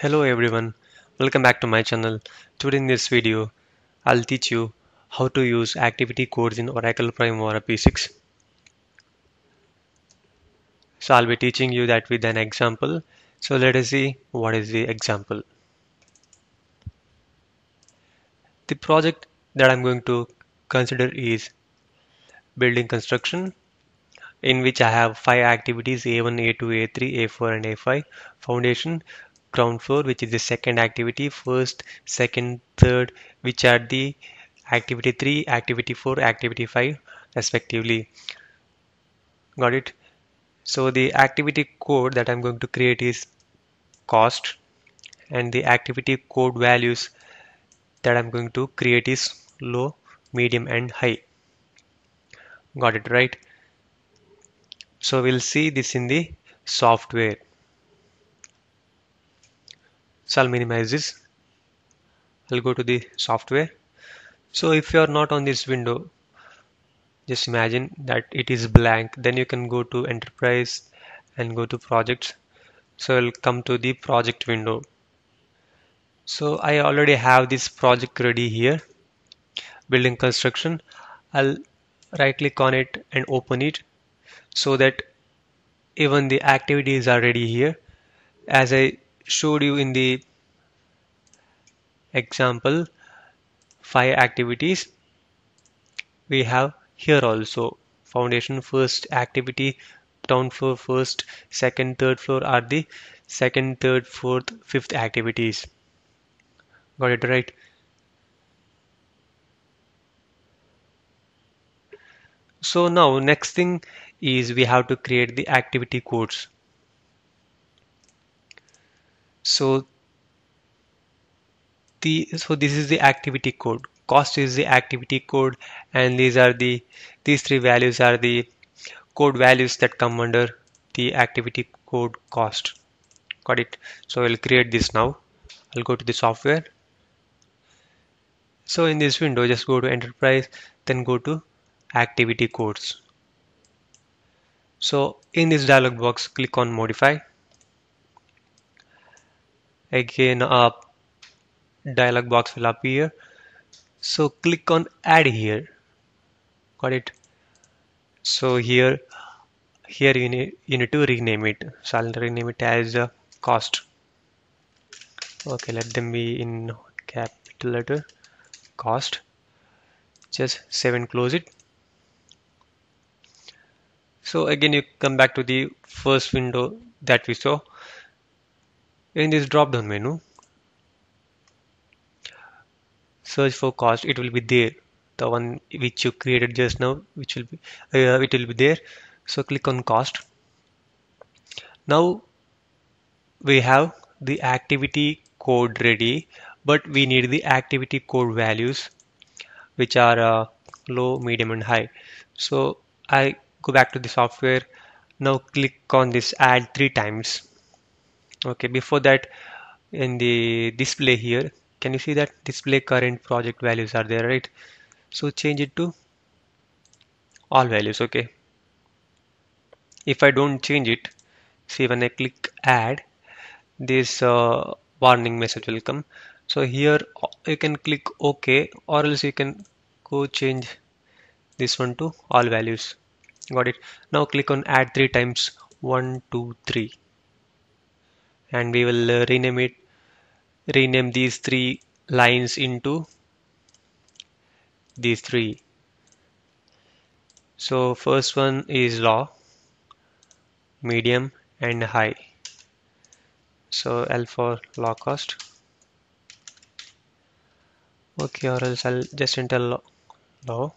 Hello everyone, welcome back to my channel. Today in this video, I'll teach you how to use activity codes in Oracle Primavera P6. So I'll be teaching you that with an example. So let us see what is the example. The project that I'm going to consider is building construction in which I have five activities A1, A2, A3, A4 and A5 foundation ground floor which is the second activity first second third which are the activity 3 activity 4 activity 5 respectively got it so the activity code that I'm going to create is cost and the activity code values that I'm going to create is low medium and high got it right so we'll see this in the software so I'll minimize this I'll go to the software so if you are not on this window just imagine that it is blank then you can go to enterprise and go to projects so I'll come to the project window so I already have this project ready here building construction I'll right click on it and open it so that even the activities are ready here as I showed you in the Example: five activities we have here also. Foundation first activity, ground floor first, second, third floor are the second, third, fourth, fifth activities. Got it right? So now next thing is we have to create the activity codes. So the so this is the activity code cost is the activity code and these are the these three values are the code values that come under the activity code cost got it so I'll create this now I'll go to the software so in this window just go to enterprise then go to activity codes so in this dialog box click on modify again up uh, dialog box will appear so click on add here got it so here here you need, you need to rename it so I'll rename it as uh, cost okay let them be in capital letter cost just save and close it so again you come back to the first window that we saw in this drop down menu search for cost it will be there the one which you created just now which will be uh, it will be there so click on cost now we have the activity code ready but we need the activity code values which are uh, low medium and high so I go back to the software now click on this add three times okay before that in the display here can you see that display current project values are there right so change it to all values okay if I don't change it see when I click add this uh, warning message will come so here uh, you can click OK or else you can go change this one to all values got it now click on add three times one two three and we will uh, rename it rename these three lines into these three so first one is low medium and high so L for low cost okay or else I'll just enter low, low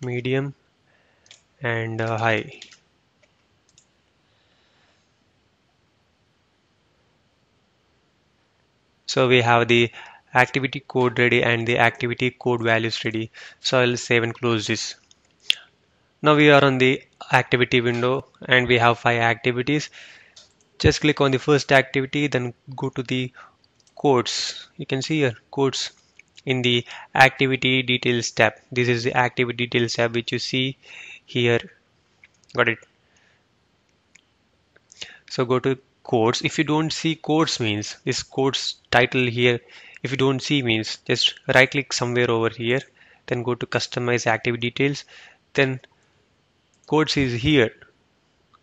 medium and uh, high so we have the activity code ready and the activity code values ready so I'll save and close this now we are on the activity window and we have five activities just click on the first activity then go to the codes you can see here codes in the activity details tab this is the activity details tab which you see here got it so go to quotes if you don't see quotes means this quotes title here if you don't see means just right click somewhere over here then go to customize activity details then quotes is here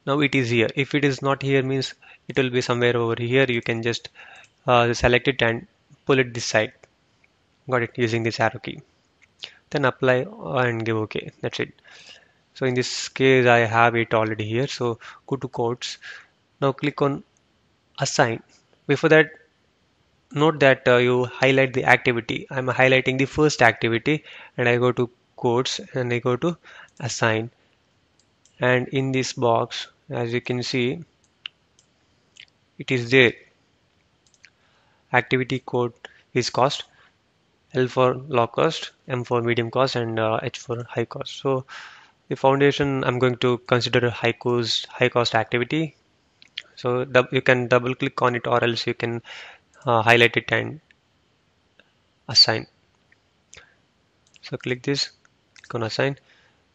now it is here if it is not here means it will be somewhere over here you can just uh, select it and pull it this side got it using this arrow key then apply and give ok that's it so in this case i have it already here so go to quotes now click on assign before that note that uh, you highlight the activity I'm highlighting the first activity and I go to quotes and I go to assign and in this box as you can see it is there activity code is cost L for low cost M for medium cost and uh, H for high cost so the foundation I'm going to consider a high cost high cost activity so you can double click on it or else you can uh, highlight it and assign so click this click on assign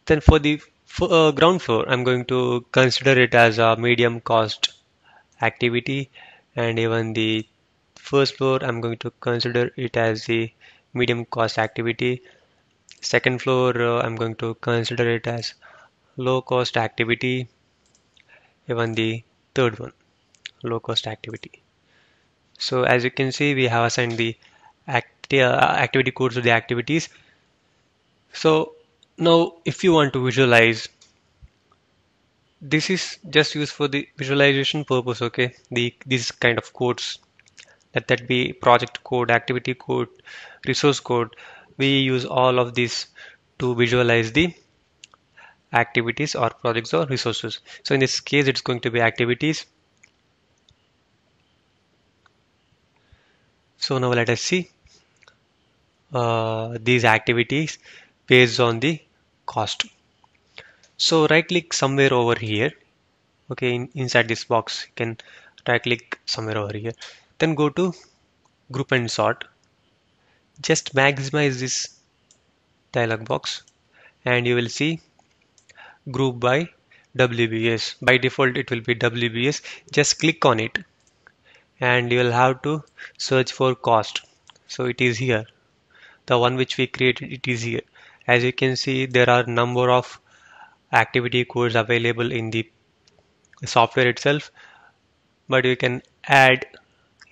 then for the for, uh, ground floor I'm going to consider it as a medium cost activity and even the first floor I'm going to consider it as the medium cost activity second floor uh, I'm going to consider it as low cost activity even the third one low cost activity so as you can see we have assigned the uh, activity code to the activities so now if you want to visualize this is just used for the visualization purpose okay the these kind of codes let that be project code activity code resource code we use all of these to visualize the activities or projects or resources so in this case it's going to be activities so now let us see uh, these activities based on the cost so right click somewhere over here okay in, inside this box you can right click somewhere over here then go to group and sort just maximize this dialog box and you will see group by WBS by default it will be WBS just click on it and you will have to search for cost so it is here the one which we created it is here as you can see there are number of activity codes available in the software itself but you can add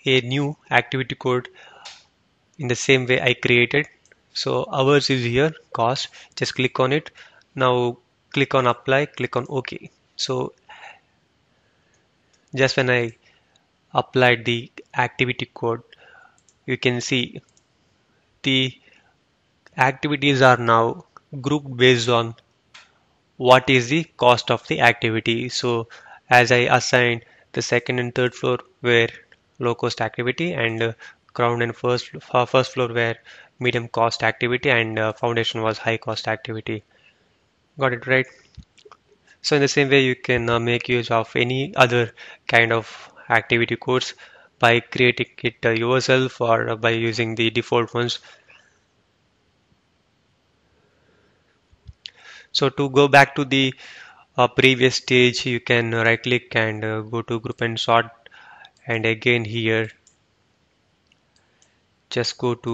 a new activity code in the same way I created so ours is here cost just click on it now click on apply click on ok so just when I applied the activity code you can see the activities are now grouped based on what is the cost of the activity so as I assigned the second and third floor were low cost activity and uh, ground and first uh, first floor were medium cost activity and uh, foundation was high cost activity got it right so in the same way you can uh, make use of any other kind of activity course by creating it uh, yourself or uh, by using the default ones so to go back to the uh, previous stage you can right click and uh, go to group and sort and again here just go to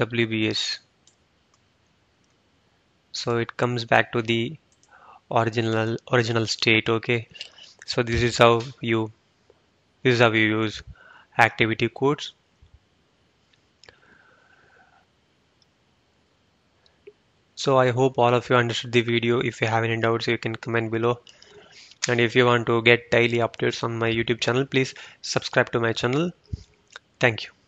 WBS so it comes back to the original original state okay so this is how you this is how you use activity codes so i hope all of you understood the video if you have any doubts you can comment below and if you want to get daily updates on my youtube channel please subscribe to my channel thank you